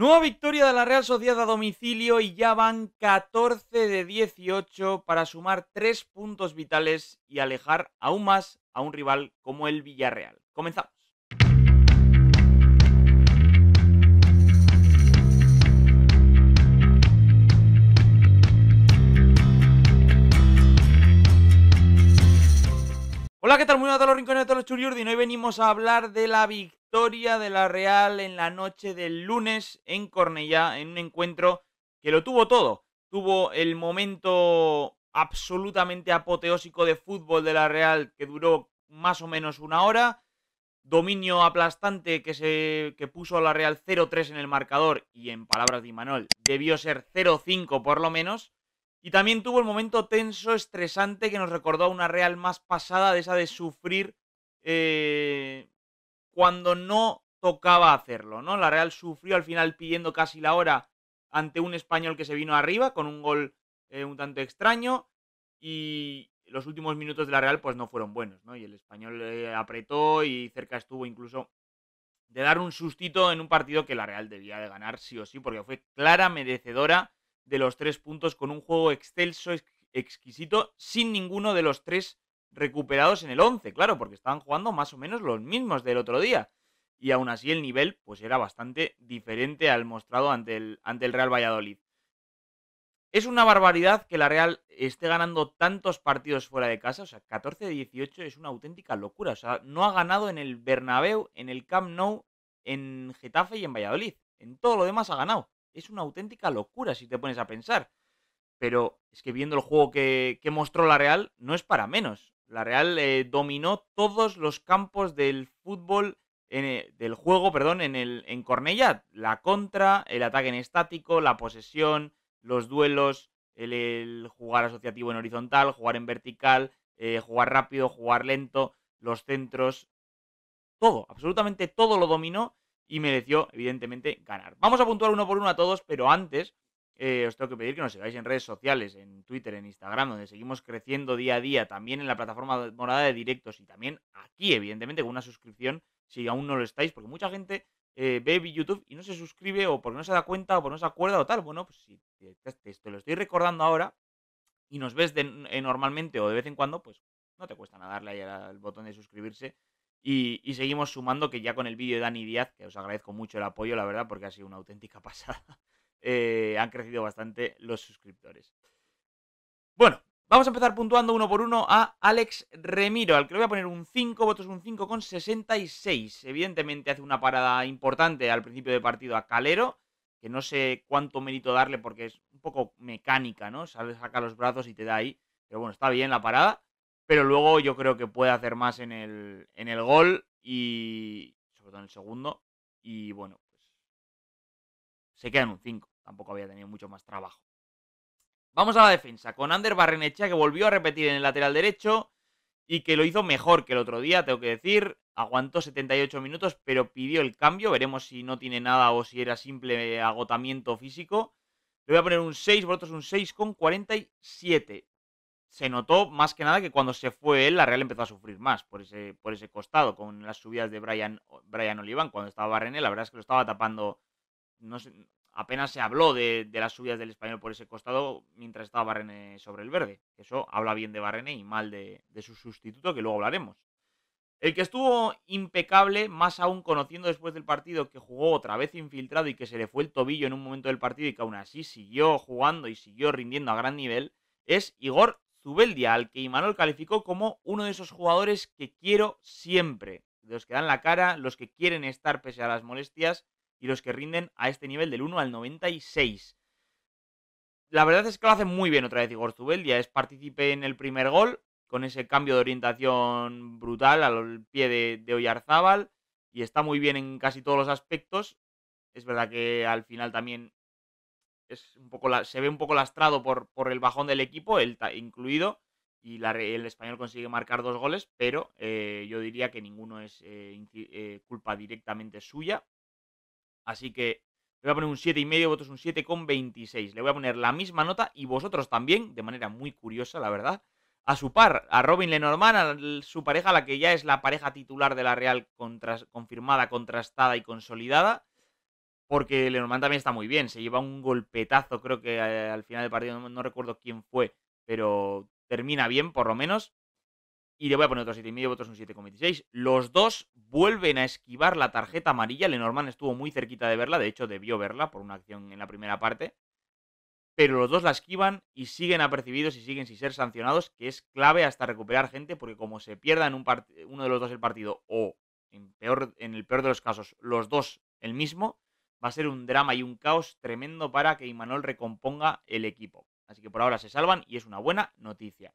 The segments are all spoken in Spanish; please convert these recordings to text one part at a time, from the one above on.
Nueva victoria de la Real Sociedad a domicilio y ya van 14 de 18 para sumar 3 puntos vitales y alejar aún más a un rival como el Villarreal. Comenzamos. Hola, ¿qué tal? Muy buenas a todos los rincones de todos los churiurdi. Hoy venimos a hablar de la victoria historia de la Real en la noche del lunes en Cornellá, en un encuentro que lo tuvo todo. Tuvo el momento absolutamente apoteósico de fútbol de la Real que duró más o menos una hora. Dominio aplastante que, se, que puso a la Real 0-3 en el marcador y en palabras de Imanol debió ser 0-5 por lo menos. Y también tuvo el momento tenso, estresante que nos recordó a una Real más pasada de esa de sufrir eh, cuando no tocaba hacerlo, ¿no? La Real sufrió al final pidiendo casi la hora ante un español que se vino arriba con un gol eh, un tanto extraño y los últimos minutos de la Real pues no fueron buenos, ¿no? Y el español eh, apretó y cerca estuvo incluso de dar un sustito en un partido que la Real debía de ganar sí o sí porque fue clara merecedora de los tres puntos con un juego excelso, exquisito, sin ninguno de los tres recuperados en el 11, claro, porque estaban jugando más o menos los mismos del otro día. Y aún así el nivel pues era bastante diferente al mostrado ante el, ante el Real Valladolid. Es una barbaridad que la Real esté ganando tantos partidos fuera de casa, o sea, 14 de 18 es una auténtica locura, o sea, no ha ganado en el Bernabéu, en el Camp Nou, en Getafe y en Valladolid. En todo lo demás ha ganado. Es una auténtica locura si te pones a pensar. Pero es que viendo el juego que, que mostró la Real, no es para menos. La Real eh, dominó todos los campos del fútbol, eh, del juego, perdón, en, el, en La contra, el ataque en estático, la posesión, los duelos, el, jugar asociativo en horizontal, jugar en vertical, eh, jugar rápido, jugar lento, los centros. Todo, absolutamente todo lo dominó y mereció, evidentemente, ganar. Vamos a puntuar uno por uno a todos, pero antes eh, os tengo que pedir que nos sigáis en redes sociales, en Twitter, en Instagram, donde seguimos creciendo día a día, también en la plataforma morada de directos y también aquí, evidentemente, con una suscripción si aún no lo estáis, porque mucha gente eh, ve YouTube y no se suscribe o porque no se da cuenta o porque no se acuerda o tal. Bueno, pues si te, lo estoy recordando ahora y nos ves eh, normalmente o de vez en cuando, pues no te cuesta nada darle ahí al botón de suscribirse. Y, y seguimos sumando que ya con el vídeo de Dani Díaz, que os agradezco mucho el apoyo, la verdad, porque ha sido una auténtica pasada. Eh, han crecido bastante los suscriptores. Bueno, vamos a empezar puntuando uno por uno a Alex Remiro, al que le voy a poner un 5, votos un 5 con 66. Evidentemente hace una parada importante al principio de partido a Calero, que no sé cuánto mérito darle porque es un poco mecánica, ¿no? Sale, saca los brazos y te da ahí. Pero bueno, está bien la parada. Pero luego yo creo que puede hacer más en el, en el gol y sobre todo en el segundo. Y bueno, se quedan un 5. Tampoco había tenido mucho más trabajo. Vamos a la defensa, con Ander Barrenechea que volvió a repetir en el lateral derecho y que lo hizo mejor que el otro día, tengo que decir. Aguantó 78 minutos, pero pidió el cambio. Veremos si no tiene nada o si era simple agotamiento físico. Le voy a poner un 6, vosotros un 6 con 47. Se notó más que nada que cuando se fue él, la Real empezó a sufrir más por ese, por ese costado, con las subidas de Brian, Brian Cuando estaba Barrene, la verdad es que lo estaba tapando apenas se habló de, las subidas del español por ese costado mientras estaba Barrene sobre el verde. Eso habla bien de Barrene y mal de, su sustituto, que luego hablaremos. El que estuvo impecable, más aún conociendo después del partido que jugó otra vez infiltrado y que se le fue el tobillo en un momento del partido y que aún así siguió jugando y siguió rindiendo a gran nivel, es Igor Zubeldia, al que Imanol calificó como uno de esos jugadores que quiero siempre, los que dan la cara, los que quieren estar pese a las molestias y los que rinden a este nivel del 1 al 96. La verdad es que lo hace muy bien otra vez Igor Ya es partícipe en el primer gol, con ese cambio de orientación brutal al pie de, de Oyarzábal, y está muy bien en casi todos los aspectos. Es verdad que al final también es un poco se ve un poco lastrado por, por el bajón del equipo, el incluido, y el español consigue marcar dos goles, pero eh, yo diría que ninguno es eh, eh, culpa directamente suya. Así que le voy a poner un 7,5, votos un 7,26. Le voy a poner la misma nota y vosotros también, de manera muy curiosa, la verdad, a su par, a Robin Lenormand, a su pareja, la que ya es la pareja titular de la Real confirmada, contrastada y consolidada. Porque Lenormand también está muy bien, se lleva un golpetazo, creo que eh, al final del partido, no recuerdo quién fue, pero termina bien por lo menos. Y le voy a poner otro 7,5, votos un 7,26. Los dos vuelven a esquivar la tarjeta amarilla. Lenormand estuvo muy cerquita de verla, de hecho debió verla por una acción en la primera parte. Pero los dos la esquivan y siguen apercibidos y siguen sin ser sancionados, que es clave hasta recuperar gente, porque como se pierda en un uno de los dos el partido o, en, peor, en el peor de los casos, los dos el mismo, va a ser un drama y un caos tremendo para que Imanol recomponga el equipo. Así que por ahora se salvan y es una buena noticia.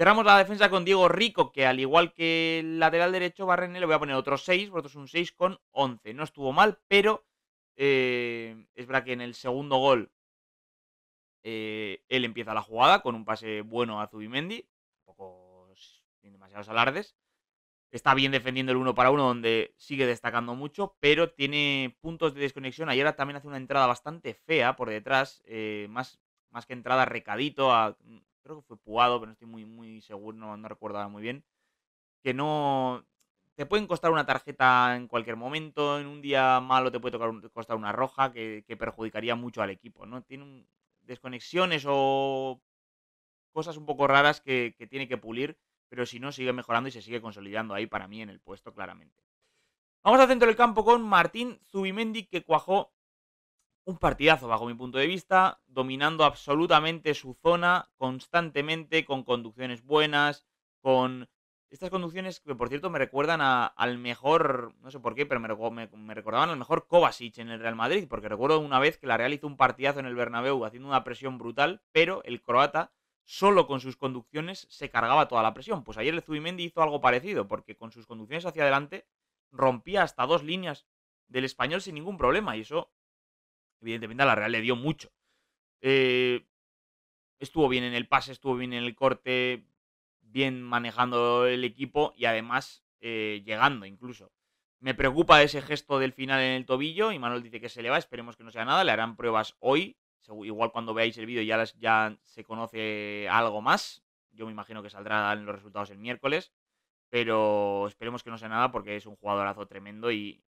Cerramos la defensa con Diego Rico, que al igual que el lateral derecho, Barrene le voy a poner otro 6, es un 6 con 11. No estuvo mal, pero eh, es verdad que en el segundo gol eh, él empieza la jugada con un pase bueno a Zubimendi, un sin demasiados alardes. Está bien defendiendo el uno para uno, donde sigue destacando mucho, pero tiene puntos de desconexión. ahora también hace una entrada bastante fea por detrás, eh, más, más que entrada recadito, a, creo que fue Puado, pero no estoy muy, muy seguro, no, no ahora muy bien, que no... Te pueden costar una tarjeta en cualquier momento, en un día malo te puede tocar costar una roja que, perjudicaría mucho al equipo, ¿no? Tiene desconexiones o cosas un poco raras que, que tiene que pulir, pero si no, sigue mejorando y se sigue consolidando ahí para mí en el puesto, claramente. Vamos al centro del campo con Martín Zubimendi, que cuajó un partidazo bajo mi punto de vista, dominando absolutamente su zona constantemente, con conducciones buenas, con estas conducciones que por cierto me recuerdan a, al mejor, no sé por qué, pero me, recordaban al mejor Kovacic en el Real Madrid, porque recuerdo una vez que la Real hizo un partidazo en el Bernabéu haciendo una presión brutal, pero el croata solo con sus conducciones se cargaba toda la presión. Pues ayer el Zubimendi hizo algo parecido, porque con sus conducciones hacia adelante rompía hasta dos líneas del español sin ningún problema, y eso Evidentemente a la Real le dio mucho. Eh, estuvo bien en el pase, estuvo bien en el corte, bien manejando el equipo y además eh, llegando incluso. Me preocupa ese gesto del final en el tobillo y Manuel dice que se le va, esperemos que no sea nada, le harán pruebas hoy, igual cuando veáis el vídeo ya, ya se conoce algo más, yo me imagino que saldrán los resultados el miércoles, pero esperemos que no sea nada porque es un jugadorazo tremendo y,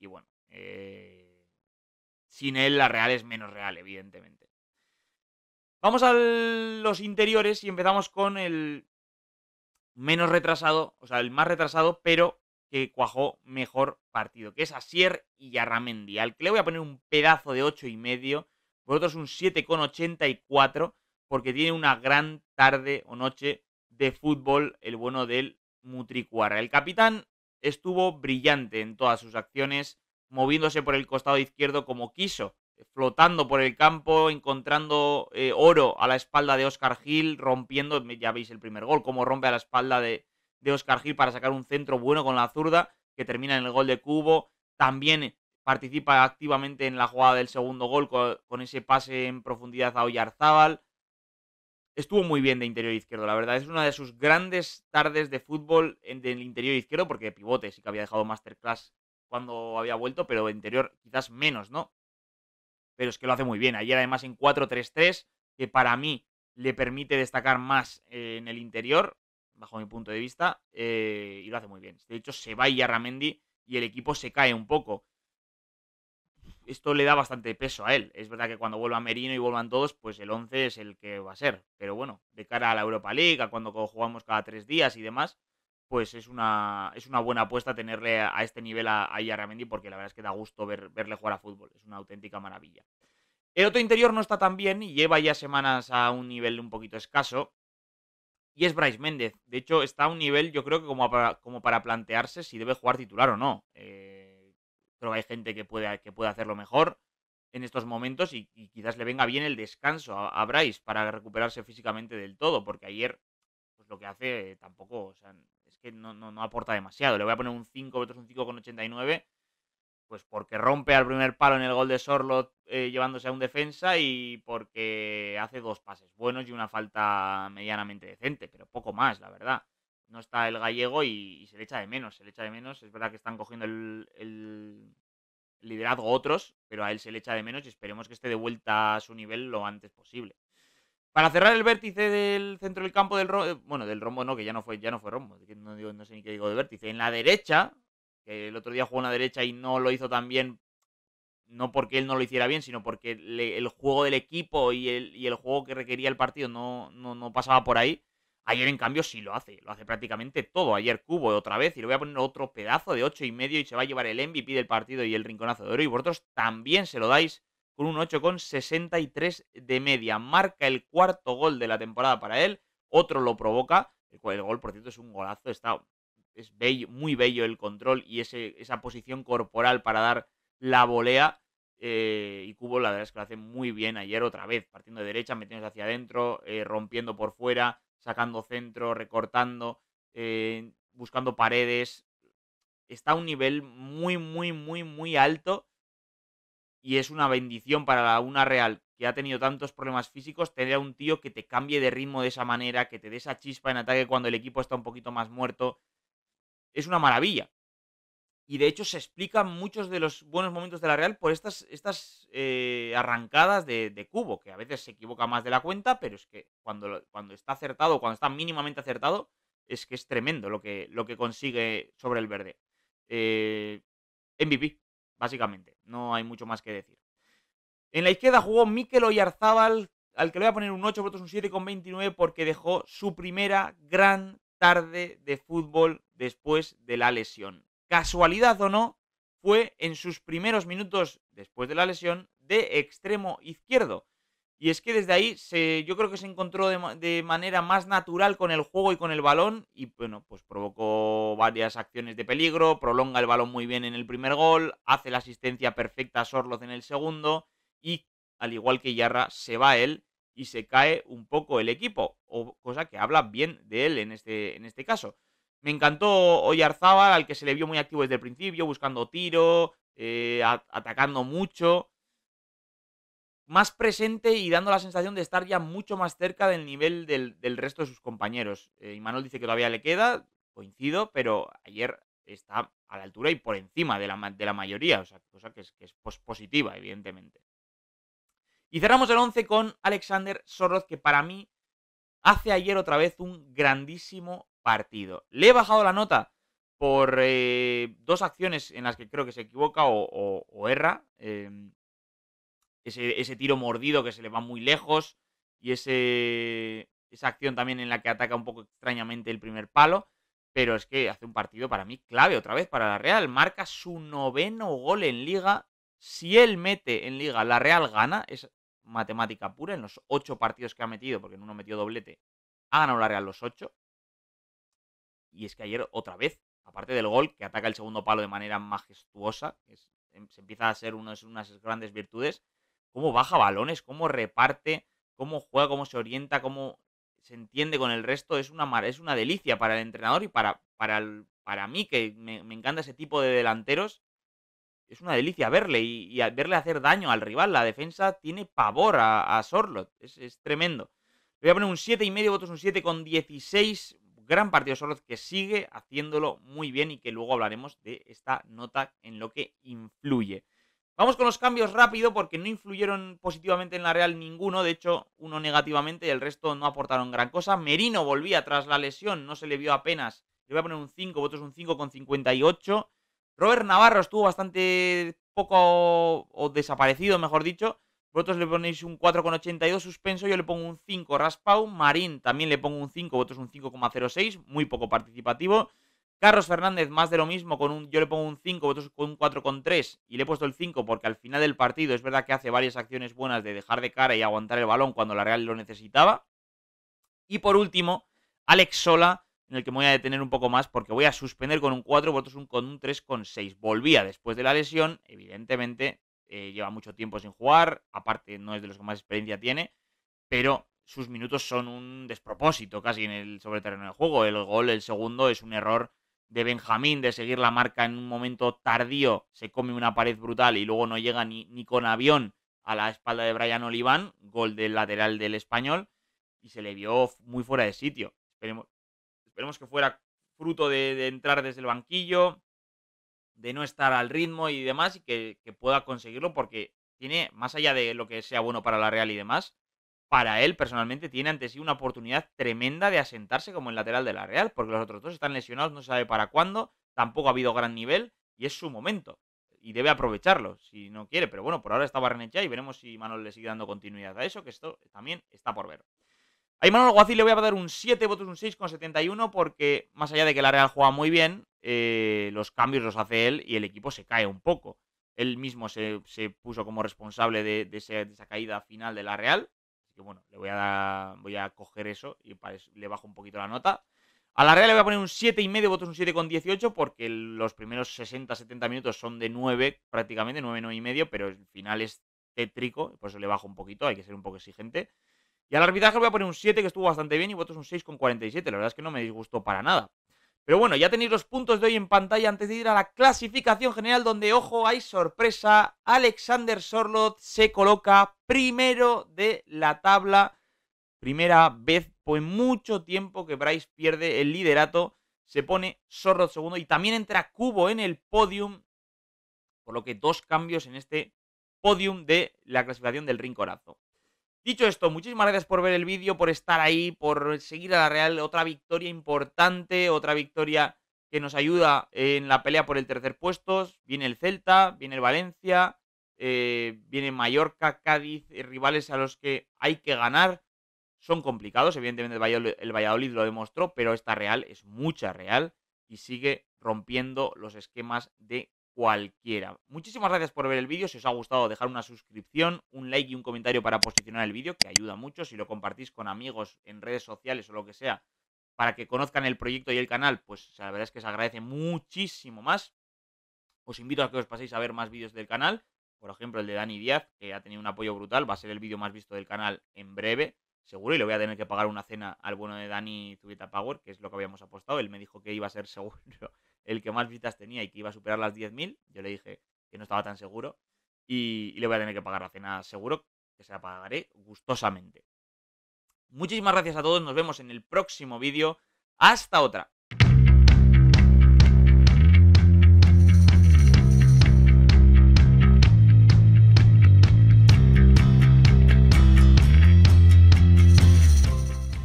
bueno, eh, sin él la Real es menos real, evidentemente. Vamos a los interiores y empezamos con el menos retrasado, o sea, el más retrasado, pero que cuajó mejor partido, que es Asier y Yarramendi, al que le voy a poner un pedazo de 8,5, vosotros un 7,84, porque tiene una gran tarde o noche de fútbol el bueno del Mutricuara. El capitán estuvo brillante en todas sus acciones, moviéndose por el costado izquierdo como quiso, flotando por el campo, encontrando eh, oro a la espalda de Oscar Gil, rompiendo, ya veis el primer gol, como rompe a la espalda de, Oscar Gil para sacar un centro bueno con la zurda, que termina en el gol de Cubo. También participa activamente en la jugada del segundo gol con, ese pase en profundidad a Oyarzábal. Estuvo muy bien de interior izquierdo, la verdad. Es una de sus grandes tardes de fútbol en, el interior izquierdo, porque pivote sí que había dejado masterclass cuando había vuelto, pero interior quizás menos, ¿no? Pero es que lo hace muy bien. Ayer además en 4-3-3, que para mí le permite destacar más eh, en el interior, bajo mi punto de vista, eh, y lo hace muy bien. De hecho, se va Ramendi y el equipo se cae un poco. Esto le da bastante peso a él. Es verdad que cuando vuelva Merino y vuelvan todos, pues el 11 es el que va a ser. Pero bueno, de cara a la Europa League, a cuando jugamos cada tres días y demás, pues es una, es una buena apuesta tenerle a, este nivel a, a porque la verdad es que da gusto verle jugar a fútbol, es una auténtica maravilla. El otro interior no está tan bien y lleva ya semanas a un nivel un poquito escaso. Y es Bryce Méndez. De hecho, está a un nivel, yo creo que como para, como para plantearse si debe jugar titular o no. Eh, creo que hay gente que puede, que pueda hacerlo mejor en estos momentos y, quizás le venga bien el descanso a, Bryce para recuperarse físicamente del todo, porque ayer pues lo que hace eh, tampoco, que no, no, aporta demasiado. Le voy a poner un 5, es un 5,89, pues porque rompe al primer palo en el gol de Sorlot eh, llevándose a un defensa y porque hace dos pases buenos y una falta medianamente decente, pero poco más, la verdad. No está el gallego y, se le echa de menos, se le echa de menos. Es verdad que están cogiendo el, el liderazgo otros, pero a él se le echa de menos y esperemos que esté de vuelta a su nivel lo antes posible. Para cerrar el vértice del centro del campo del rombo, eh, bueno, del rombo no, que ya no fue, ya no fue rombo, no, sé ni qué digo de vértice. En la derecha, que el otro día jugó en la derecha y no lo hizo tan bien, no porque él no lo hiciera bien, sino porque el juego del equipo y el, el, juego que requería el partido no, no, pasaba por ahí. Ayer, en cambio, sí lo hace. Lo hace prácticamente todo. Ayer Cubo otra vez y le voy a poner otro pedazo de ocho y medio y se va a llevar el MVP del partido y el rinconazo de oro. Y vosotros también se lo dais con un 8,63 de media. Marca el cuarto gol de la temporada para él, otro lo provoca. El, gol, por cierto, es un golazo, está, es muy bello el control y esa posición corporal para dar la volea. Eh, y Cubo, la verdad es que lo hace muy bien ayer otra vez, partiendo de derecha, metiéndose hacia adentro, eh, rompiendo por fuera, sacando centro, recortando, eh, buscando paredes. Está a un nivel muy, muy, muy, muy alto y es una bendición para la una real que ha tenido tantos problemas físicos tener a un tío que te cambie de ritmo de esa manera, que te dé esa chispa en ataque cuando el equipo está un poquito más muerto. Es una maravilla. Y de hecho se explican muchos de los buenos momentos de la Real por estas, estas eh, arrancadas de, cubo, que a veces se equivoca más de la cuenta, pero es que cuando, cuando está acertado, cuando está mínimamente acertado, es que es tremendo lo que, lo que consigue sobre el verde. Eh, MVP, Básicamente, no hay mucho más que decir. En la izquierda jugó Mikel Oyarzábal, al que le voy a poner un 8, votos un 7,29 porque dejó su primera gran tarde de fútbol después de la lesión. Casualidad o no, fue en sus primeros minutos después de la lesión de extremo izquierdo. Y es que desde ahí se, yo creo que se encontró de, manera más natural con el juego y con el balón y bueno, pues provocó varias acciones de peligro, prolonga el balón muy bien en el primer gol, hace la asistencia perfecta a Sorloth en el segundo y al igual que Yarra se va él y se cae un poco el equipo, o cosa que habla bien de él en este, en este caso. Me encantó Oyarzábal, al que se le vio muy activo desde el principio, buscando tiro, eh, atacando mucho más presente y dando la sensación de estar ya mucho más cerca del nivel del, resto de sus compañeros. Eh, y Manuel dice que todavía le queda, coincido, pero ayer está a la altura y por encima de la, mayoría, o sea, cosa que es, que es positiva, evidentemente. Y cerramos el 11 con Alexander Sorroz, que para mí hace ayer otra vez un grandísimo partido. Le he bajado la nota por eh, dos acciones en las que creo que se equivoca o, erra. Em, ese, tiro mordido que se le va muy lejos y ese, esa acción también en la que ataca un poco extrañamente el primer palo. Pero es que hace un partido para mí clave otra vez para la Real. Marca su noveno gol en liga. Si él mete en liga, la Real gana. Es matemática pura. En los ocho partidos que ha metido, porque en uno metió doblete, ha ganado la Real los ocho. Y es que ayer otra vez, aparte del gol, que ataca el segundo palo de manera majestuosa, em, se empieza a ser una de sus grandes virtudes, cómo baja balones, cómo reparte, cómo juega, cómo se orienta, cómo se entiende con el resto. Es una, es una delicia para el entrenador y para, para, para mí, que me, encanta ese tipo de delanteros. Es una delicia verle y, verle hacer daño al rival. La defensa tiene pavor a, a Sorlot. Es, es, tremendo. Le voy a poner un medio votos un 7 con 16 gran partido Sorloth que sigue haciéndolo muy bien y que luego hablaremos de esta nota en lo que influye. Vamos con los cambios rápido porque no influyeron positivamente en la Real ninguno, de hecho uno negativamente y el resto no aportaron gran cosa. Merino volvía tras la lesión, no se le vio apenas, le voy a poner un 5, votos un 5,58. Robert Navarro estuvo bastante poco o desaparecido, mejor dicho. Vosotros le ponéis un 4,82 suspenso, yo le pongo un 5 raspau. Marín también le pongo un 5, votos un 5,06, muy poco participativo. Carlos Fernández, más de lo mismo, con un, yo le pongo un 5, vosotros con un 4,3 y le he puesto el 5 porque al final del partido es verdad que hace varias acciones buenas de dejar de cara y aguantar el balón cuando la Real lo necesitaba. Y por último, Alex Sola, en el que me voy a detener un poco más porque voy a suspender con un 4, vosotros un, con un 3,6. Volvía después de la lesión, evidentemente eh, lleva mucho tiempo sin jugar, aparte no es de los que más experiencia tiene, pero sus minutos son un despropósito casi en el sobreterreno terreno de juego. El gol, el segundo, es un error de Benjamín, de seguir la marca en un momento tardío, se come una pared brutal y luego no llega ni, ni con avión a la espalda de Brian Oliván, gol del lateral del español, y se le vio muy fuera de sitio. Esperemos, esperemos que fuera fruto de, entrar desde el banquillo, de no estar al ritmo y demás, y que pueda conseguirlo porque tiene, más allá de lo que sea bueno para la Real y demás, para él personalmente tiene ante sí una oportunidad tremenda de asentarse como el lateral de la Real, porque los otros dos están lesionados, no se sabe para cuándo, tampoco ha habido gran nivel y es su momento. Y debe aprovecharlo si no quiere, pero bueno, por ahora está Barnechea y veremos si Manuel le sigue dando continuidad a eso, que esto también está por ver. A Manuel Alguacil le voy a dar un 7, votos un 6,71 porque más allá de que la Real juega muy bien, eh, los cambios los hace él y el equipo se cae un poco. Él mismo se, puso como responsable de, de esa caída final de la Real, que bueno, le voy a voy a coger eso y le bajo un poquito la nota. A la Real le voy a poner un 7,5, votos un 7,18 porque los primeros 60-70 minutos son de 9 prácticamente, 9, 95 pero el final es tétrico, por eso le bajo un poquito, hay que ser un poco exigente. Y al arbitraje le voy a poner un 7 que estuvo bastante bien y votos un 6,47, la verdad es que no me disgustó para nada. Pero bueno, ya tenéis los puntos de hoy en pantalla antes de ir a la clasificación general donde, ojo, hay sorpresa, Alexander Sorlot se coloca primero de la tabla. Primera vez pues mucho tiempo que Bryce pierde el liderato. Se pone Sorro segundo y también entra Cubo en el podium. Por lo que dos cambios en este podium de la clasificación del rincorazo. Dicho esto, muchísimas gracias por ver el vídeo, por estar ahí, por seguir a la Real. Otra victoria importante, otra victoria que nos ayuda en la pelea por el tercer puesto. Viene el Celta, viene el Valencia, eh, viene Mallorca, Cádiz, eh, rivales a los que hay que ganar. Son complicados, evidentemente el Valladolid, el Valladolid lo demostró, pero esta Real es mucha Real y sigue rompiendo los esquemas de cualquiera. Muchísimas gracias por ver el vídeo. Si os ha gustado, dejar una suscripción, un like y un comentario para posicionar el vídeo, que ayuda mucho. Si lo compartís con amigos en redes sociales o lo que sea, para que conozcan el proyecto y el canal, pues la verdad es que se agradece muchísimo más. Os invito a que os paséis a ver más vídeos del canal por ejemplo, el de Dani Díaz, que ha tenido un apoyo brutal, va a ser el vídeo más visto del canal en breve, seguro, y le voy a tener que pagar una cena al bueno de Dani Zubita Power, que es lo que habíamos apostado. Él me dijo que iba a ser seguro el que más visitas tenía y que iba a superar las 10.000. Yo le dije que no estaba tan seguro, y, y le voy a tener que pagar la cena seguro, que se la pagaré gustosamente. Muchísimas gracias a todos, nos vemos en el próximo vídeo. Hasta otra.